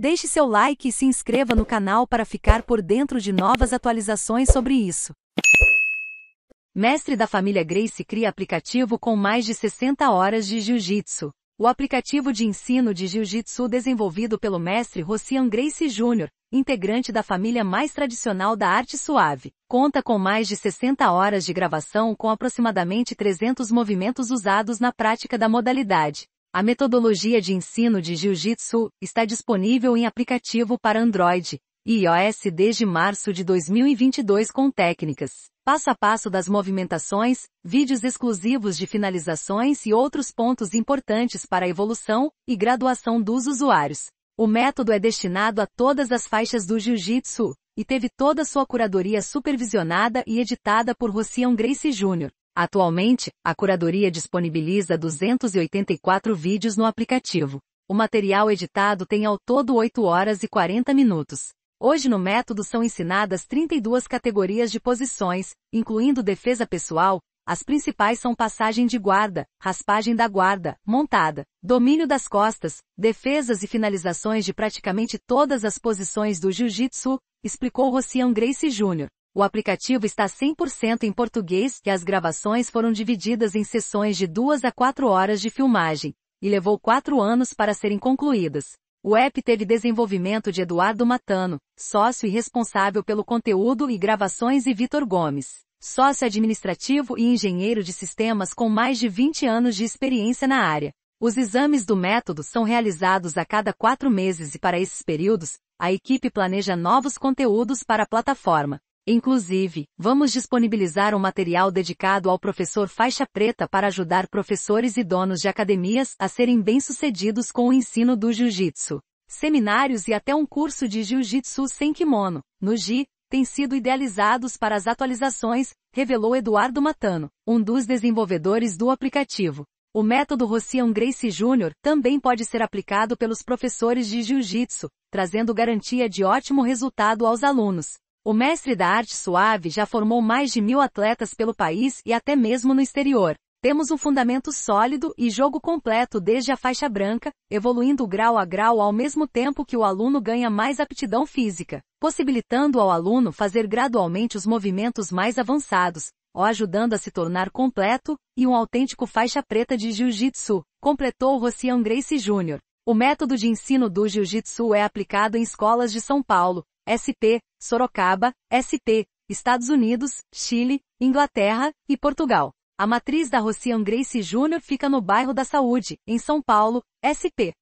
Deixe seu like e se inscreva no canal para ficar por dentro de novas atualizações sobre isso. Mestre da família Grace cria aplicativo com mais de 60 horas de jiu-jitsu. O aplicativo de ensino de jiu-jitsu desenvolvido pelo mestre Rocian Grace Jr., integrante da família mais tradicional da arte suave, conta com mais de 60 horas de gravação com aproximadamente 300 movimentos usados na prática da modalidade, a metodologia de ensino de Jiu-Jitsu está disponível em aplicativo para Android e iOS desde março de 2022 com técnicas, passo a passo das movimentações, vídeos exclusivos de finalizações e outros pontos importantes para a evolução e graduação dos usuários. O método é destinado a todas as faixas do Jiu-Jitsu e teve toda sua curadoria supervisionada e editada por Rocião Grace Jr. Atualmente, a curadoria disponibiliza 284 vídeos no aplicativo. O material editado tem ao todo 8 horas e 40 minutos. Hoje no método são ensinadas 32 categorias de posições, incluindo defesa pessoal, as principais são passagem de guarda, raspagem da guarda, montada, domínio das costas, defesas e finalizações de praticamente todas as posições do jiu-jitsu, explicou Rocian Grace Jr. O aplicativo está 100% em português e as gravações foram divididas em sessões de 2 a 4 horas de filmagem, e levou 4 anos para serem concluídas. O app teve desenvolvimento de Eduardo Matano, sócio e responsável pelo conteúdo e gravações e Vitor Gomes, sócio administrativo e engenheiro de sistemas com mais de 20 anos de experiência na área. Os exames do método são realizados a cada quatro meses e para esses períodos, a equipe planeja novos conteúdos para a plataforma. Inclusive, vamos disponibilizar um material dedicado ao professor faixa preta para ajudar professores e donos de academias a serem bem-sucedidos com o ensino do jiu-jitsu. Seminários e até um curso de jiu-jitsu sem kimono, no JI, têm sido idealizados para as atualizações, revelou Eduardo Matano, um dos desenvolvedores do aplicativo. O método Rocian Grace Jr. também pode ser aplicado pelos professores de jiu-jitsu, trazendo garantia de ótimo resultado aos alunos. O mestre da arte suave já formou mais de mil atletas pelo país e até mesmo no exterior. Temos um fundamento sólido e jogo completo desde a faixa branca, evoluindo grau a grau ao mesmo tempo que o aluno ganha mais aptidão física, possibilitando ao aluno fazer gradualmente os movimentos mais avançados, ou ajudando a se tornar completo e um autêntico faixa preta de jiu-jitsu, completou Rocian Grace Jr. O método de ensino do jiu-jitsu é aplicado em escolas de São Paulo, SP, Sorocaba, SP, Estados Unidos, Chile, Inglaterra e Portugal. A matriz da Rocian Grace Júnior fica no bairro da Saúde, em São Paulo, SP.